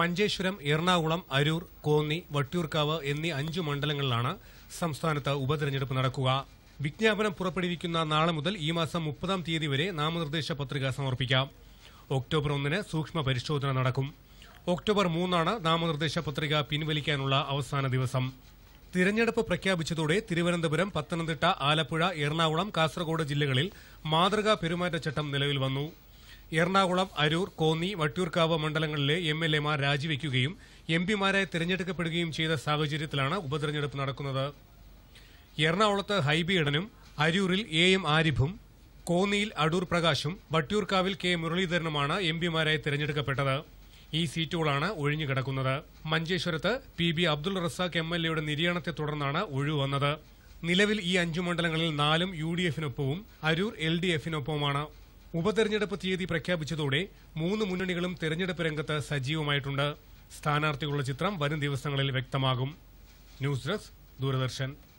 മഞ്ചേശ്വരം എറണാകുളം അരൂർ കോന്നി വട്ടിയൂർക്കാവ് എന്നീ അഞ്ച് മണ്ഡലങ്ങളിലാണ് സംസ്ഥാനത്ത് ഉപതെരഞ്ഞെടുപ്പ് നടക്കുക വിജ്ഞാപനം പുറപ്പെടുവിക്കുന്ന നാളെ മുതൽ ഈ മാസം മുപ്പതാം തീയതി വരെ നാമനിർദ്ദേശ പത്രിക സമർപ്പിക്കാം ഒക്ടോബർ ഒന്നിന് സൂക്ഷ്മ പരിശോധന നടക്കും ഒക്ടോബർ മൂന്നാണ് നാമനിർദ്ദേശ പത്രിക പിൻവലിക്കാനുള്ള അവസാന ദിവസം തിരഞ്ഞെടുപ്പ് പ്രഖ്യാപിച്ചതോടെ തിരുവനന്തപുരം പത്തനംതിട്ട ആലപ്പുഴ എറണാകുളം കാസർഗോഡ് ജില്ലകളിൽ മാതൃകാ പെരുമാറ്റച്ചട്ടം നിലവിൽ വന്നു എറണാകുളം അരൂർ കോന്നി വട്ടിയൂർക്കാവ് മണ്ഡലങ്ങളിലെ എം എൽ എമാർ രാജിവെക്കുകയും എം പിമാരായി തിരഞ്ഞെടുക്കപ്പെടുകയും ചെയ്ത സാഹചര്യത്തിലാണ് ഉപതെരഞ്ഞെടുപ്പ് നടക്കുന്നത് എറണാകുളത്ത് ഇടനും അരൂരിൽ എ എം ആരിഫും കോന്നിയിൽ അടൂർ പ്രകാശും വട്ടിയൂർക്കാവിൽ കെ മുരളീധരനുമാണ് എം പിമാരായി തിരഞ്ഞെടുക്കപ്പെട്ടത് ഈ സീറ്റുകളാണ് ഒഴിഞ്ഞുകിടക്കുന്നത് മഞ്ചേശ്വരത്ത് P B Abdul Razak M L എയുടെ നിര്യാണത്തെ തുടർന്നാണ് ഒഴിവുവന്നത് നിലവിൽ ഈ അഞ്ചു മണ്ഡലങ്ങളിൽ നാലും യു ഡി എഫിനൊപ്പവും അരൂർ എൽ ഡി എഫിനൊപ്പവുമാണ് ഉപതെരഞ്ഞെടുപ്പ് തീയതി പ്രഖ്യാപിച്ചതോടെ മൂന്ന് മുന്നണികളും തെരഞ്ഞെടുപ്പ് രംഗത്ത് സജീവമായിട്ടുണ്ട് സ്ഥാനാർത്ഥികളുടെ ചിത്രം വരും ദിവസങ്ങളിൽ വ്യക്തമാകും ന്യൂസ് ഡെസ്ക് ദൂരദർശൻ